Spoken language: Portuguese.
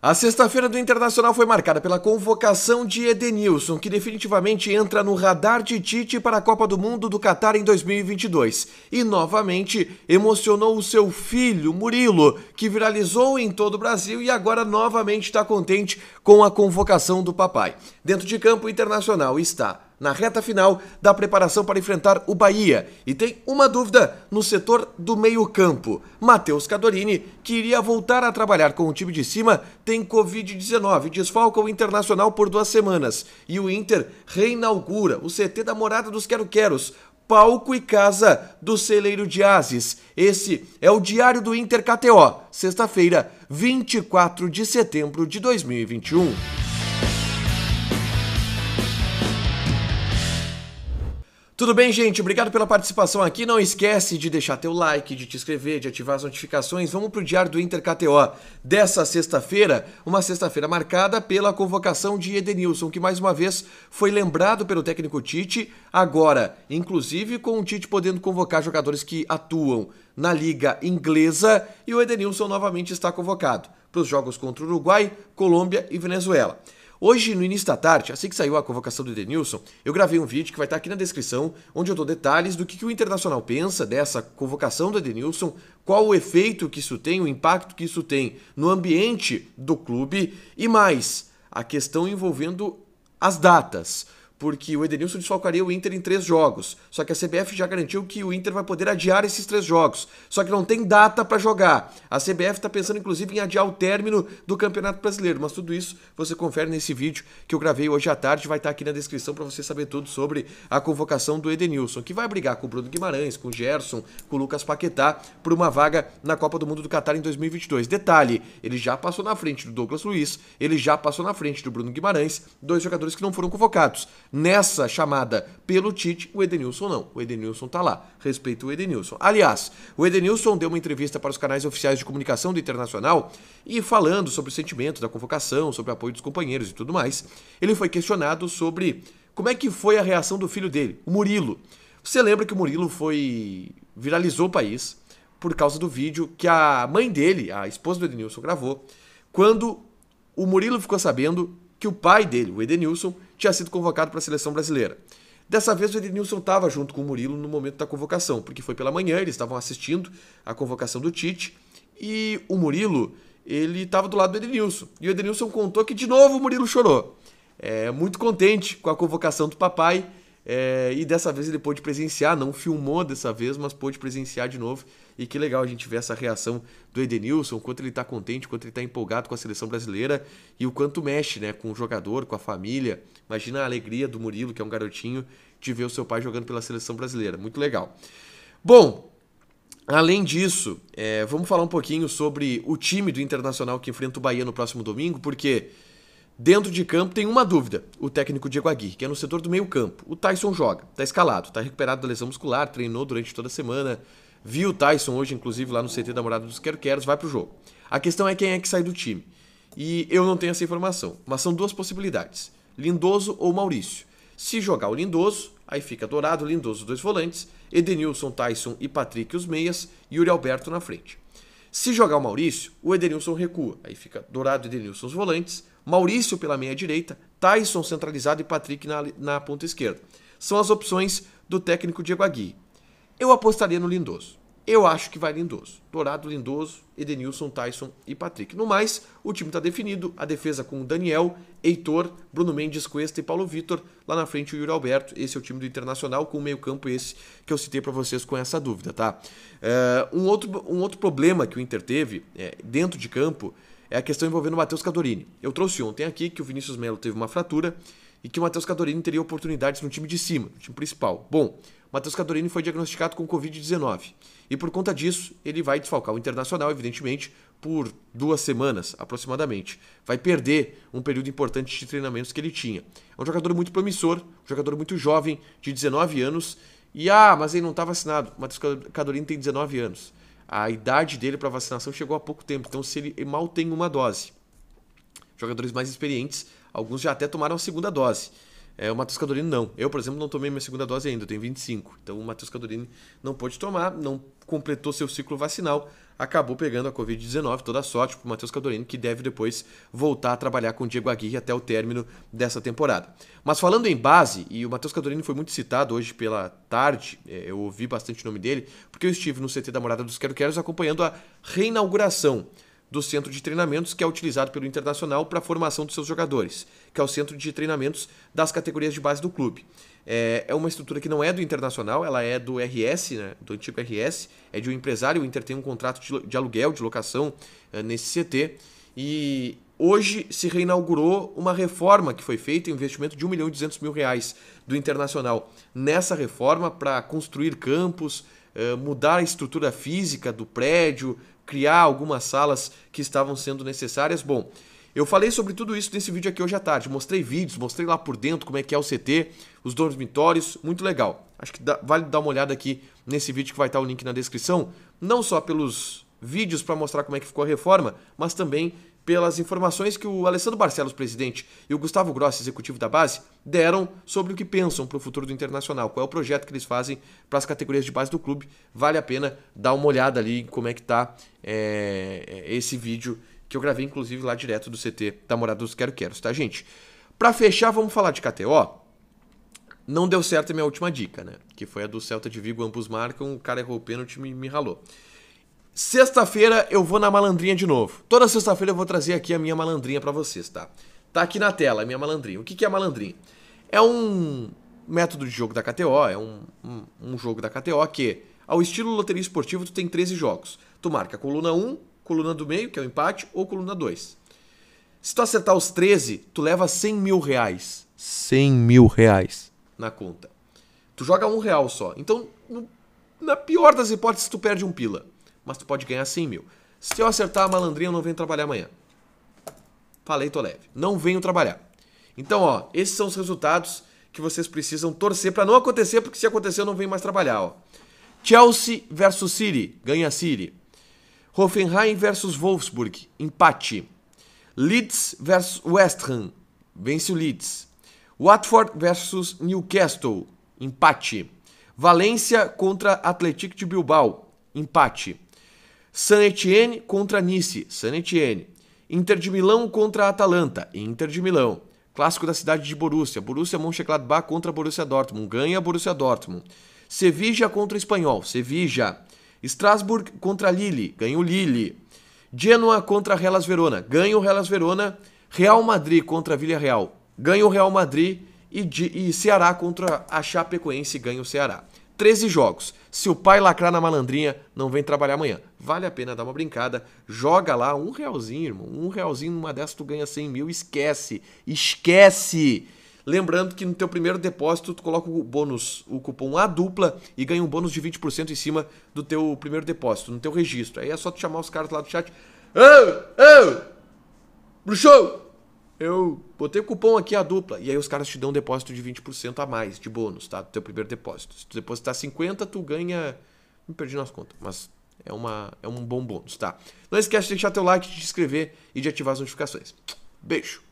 A sexta-feira do Internacional foi marcada pela convocação de Edenilson, que definitivamente entra no radar de Tite para a Copa do Mundo do Catar em 2022. E novamente emocionou o seu filho, Murilo, que viralizou em todo o Brasil e agora novamente está contente com a convocação do papai. Dentro de campo, o Internacional está na reta final da preparação para enfrentar o Bahia e tem uma dúvida no setor do meio-campo. Matheus Cadorini, que iria voltar a trabalhar com o time de cima, tem Covid-19, desfalca o Internacional por duas semanas e o Inter reinaugura o CT da Morada dos Quero-Queros palco e casa do celeiro de Ases. Esse é o Diário do Inter KTO, sexta-feira, 24 de setembro de 2021. Tudo bem, gente? Obrigado pela participação aqui. Não esquece de deixar teu like, de te inscrever, de ativar as notificações. Vamos pro Diário do Inter KTO. Dessa sexta-feira, uma sexta-feira marcada pela convocação de Edenilson, que mais uma vez foi lembrado pelo técnico Tite, agora, inclusive com o Tite podendo convocar jogadores que atuam na liga inglesa e o Edenilson novamente está convocado para os jogos contra o Uruguai, Colômbia e Venezuela. Hoje, no início da tarde, assim que saiu a convocação do Edenilson, eu gravei um vídeo que vai estar aqui na descrição, onde eu dou detalhes do que, o Internacional pensa dessa convocação do Edenilson, qual o efeito que isso tem, o impacto que isso tem no ambiente do clube e mais, a questão envolvendo as datas porque o Edenilson desfalcaria o Inter em três jogos. Só que a CBF já garantiu que o Inter vai poder adiar esses três jogos. Só que não tem data para jogar. A CBF está pensando, inclusive, em adiar o término do Campeonato Brasileiro. Mas tudo isso você confere nesse vídeo que eu gravei hoje à tarde. Vai estar tá aqui na descrição para você saber tudo sobre a convocação do Edenilson, que vai brigar com o Bruno Guimarães, com o Gerson, com o Lucas Paquetá por uma vaga na Copa do Mundo do Catar em 2022. Detalhe, ele já passou na frente do Douglas Luiz, ele já passou na frente do Bruno Guimarães, dois jogadores que não foram convocados. Nessa chamada pelo Tite, o Edenilson não. O Edenilson tá lá. Respeito o Edenilson. Aliás, o Edenilson deu uma entrevista para os canais oficiais de comunicação do Internacional e falando sobre o sentimento da convocação, sobre o apoio dos companheiros e tudo mais, ele foi questionado sobre como é que foi a reação do filho dele, o Murilo. Você lembra que o Murilo foi viralizou o país por causa do vídeo que a mãe dele, a esposa do Edenilson, gravou, quando o Murilo ficou sabendo que o pai dele, o Edenilson, tinha sido convocado para a seleção brasileira. Dessa vez o Edenilson estava junto com o Murilo no momento da convocação, porque foi pela manhã, eles estavam assistindo a convocação do Tite e o Murilo, ele estava do lado do Edenilson. E o Edenilson contou que de novo o Murilo chorou. É, muito contente com a convocação do papai é, e dessa vez ele pôde presenciar, não filmou dessa vez, mas pôde presenciar de novo e que legal a gente ver essa reação do Edenilson, o quanto ele está contente, o quanto ele está empolgado com a seleção brasileira e o quanto mexe né, com o jogador, com a família. Imagina a alegria do Murilo, que é um garotinho, de ver o seu pai jogando pela seleção brasileira. Muito legal. Bom, Além disso, é, vamos falar um pouquinho sobre o time do Internacional que enfrenta o Bahia no próximo domingo, porque dentro de campo tem uma dúvida: o técnico Diego Aguirre, que é no setor do meio-campo. O Tyson joga, tá escalado, tá recuperado da lesão muscular, treinou durante toda a semana, Viu o Tyson hoje, inclusive, lá no CT da Morada dos Quero-Queros, vai pro jogo. A questão é quem é que sai do time. E eu não tenho essa informação, mas são duas possibilidades: Lindoso ou Maurício. Se jogar o Lindoso, aí fica Dourado, Lindoso, dois volantes, Edenilson, Tyson e Patrick, os meias, e Yuri Alberto na frente. Se jogar o Maurício, o Edenilson recua, aí fica Dourado e Edenilson os volantes, Maurício pela meia direita, Tyson centralizado e Patrick na, na ponta esquerda. São as opções do técnico Diego Agui. Eu apostaria no Lindoso. Eu acho que vai Lindoso. Dourado, Lindoso, Edenilson, Tyson e Patrick. No mais, o time está definido. A defesa com Daniel, Heitor, Bruno Mendes, Cuesta e Paulo Vitor. Lá na frente o Yuri Alberto. Esse é o time do Internacional com o meio campo esse que eu citei para vocês com essa dúvida, tá? Eh, um, outro, um outro problema que o Inter teve é, dentro de campo é a questão envolvendo o Matheus Cadorini. Eu trouxe ontem aqui que o Vinícius Melo teve uma fratura e que o Matheus Cadorini teria oportunidades no time de cima, no time principal. Bom, Matheus Cadorini foi diagnosticado com Covid-19 e por conta disso ele vai desfalcar o Internacional, evidentemente, por duas semanas aproximadamente. Vai perder um período importante de treinamentos que ele tinha. É um jogador muito promissor, um jogador muito jovem, de 19 anos. E ah, mas ele não está vacinado. Matheus Cadorini tem 19 anos. A idade dele para vacinação chegou há pouco tempo, então se ele mal tem uma dose. Jogadores mais experientes Alguns já até tomaram a segunda dose. É, o Matheus Cadorini não. Eu, por exemplo, não tomei minha segunda dose ainda, eu tenho 25. Então o Matheus Cadorini não pôde tomar, não completou seu ciclo vacinal, acabou pegando a Covid-19, toda sorte para o Matheus Cadorini, que deve depois voltar a trabalhar com o Diego Aguirre até o término dessa temporada. Mas falando em base, e o Matheus Cadorini foi muito citado hoje pela tarde, é, eu ouvi bastante o nome dele, porque eu estive no CT da Morada dos Quero Queros acompanhando a reinauguração do centro de treinamentos que é utilizado pelo Internacional para a formação dos seus jogadores, que é o centro de treinamentos das categorias de base do clube. É, é uma estrutura que não é do Internacional, ela é do RS, né, do antigo RS, é de um empresário, o Inter tem um contrato de, aluguel, de locação eh, nesse CT, e hoje se reinaugurou uma reforma que foi feita, um investimento de 1 milhão e 200 mil reais do Internacional nessa reforma para construir campos, eh, mudar a estrutura física do prédio, criar algumas salas que estavam sendo necessárias. Bom, eu falei sobre tudo isso nesse vídeo aqui hoje à tarde. Mostrei vídeos, mostrei lá por dentro como é que é o CT, os dormitórios, muito legal. Acho que dá, vale dar uma olhada aqui nesse vídeo que vai estar o link na descrição, não só pelos vídeos para mostrar como é que ficou a reforma, mas também pelas informações que o Alessandro Barcelos, presidente, e o Gustavo Grossi, executivo da base, deram sobre o que pensam para o futuro do Internacional, qual é o projeto que eles fazem para as categorias de base do clube. Vale a pena dar uma olhada ali em como é que está é, é, esse vídeo que eu gravei, inclusive, lá direto do CT da Morada dos Quero Queros, tá, gente? Para fechar, vamos falar de KTO. Não deu certo a é minha última dica, né? Que foi a do Celta de Vigo, ambos marcam, o cara errou o pênalti e me, me ralou. Sexta-feira eu vou na malandrinha de novo. Toda sexta-feira eu vou trazer aqui a minha malandrinha para vocês, tá? Tá aqui na tela a minha malandrinha. O que, que é a malandrinha? É um método de jogo da KTO, é um, um, um jogo da KTO que, ao estilo loteria esportiva, tu tem 13 jogos. Tu marca coluna 1, coluna do meio, que é o empate, ou coluna 2. Se tu acertar os 13, tu leva 100 mil reais. 100 mil reais. Na conta. Tu joga um real só. Então, na pior das hipóteses, tu perde um pila mas tu pode ganhar 100 mil. Se eu acertar a malandrinha, eu não venho trabalhar amanhã. Falei, tô leve. Não venho trabalhar. Então, ó, esses são os resultados que vocês precisam torcer para não acontecer, porque se acontecer, eu não venho mais trabalhar, ó. Chelsea versus City, ganha City. Hoffenheim versus Wolfsburg, empate. Leeds versus West Ham, vence o Leeds. Watford versus Newcastle, empate. Valência contra Atlético de Bilbao, empate. Saint-Étienne contra Nice, Saint-Étienne. Inter de Milão contra Atalanta, Inter de Milão. Clássico da cidade de Borussia, Borussia Mönchengladbach contra Borussia Dortmund, ganha Borussia Dortmund. Sevilla contra Espanhol, Sevilla. Strasbourg contra Lille, ganha o Lille. Genoa contra Hellas Verona, ganha o Hellas Verona. Real Madrid contra Villarreal, ganha o Real Madrid. E, e Ceará contra a Chapecoense, ganha o Ceará. 13 jogos. Se o pai lacrar na malandrinha, não vem trabalhar amanhã. Vale a pena dar uma brincada. Joga lá um realzinho, irmão. Um realzinho numa dessas tu ganha 100 mil. Esquece. Esquece. Lembrando que no teu primeiro depósito tu coloca o bônus, o cupom A dupla e ganha um bônus de 20% em cima do teu primeiro depósito, no teu registro. Aí é só tu chamar os caras lá do chat. Ô, ô, bruxou! eu botei o cupom aqui, a dupla. E aí os caras te dão um depósito de 20% a mais de bônus, tá? Do teu primeiro depósito. Se tu depositar 50, tu ganha. Me perdi nas contas, mas é, uma, é um bom bônus, tá? Não esquece de deixar teu like, de te inscrever e de ativar as notificações. Beijo!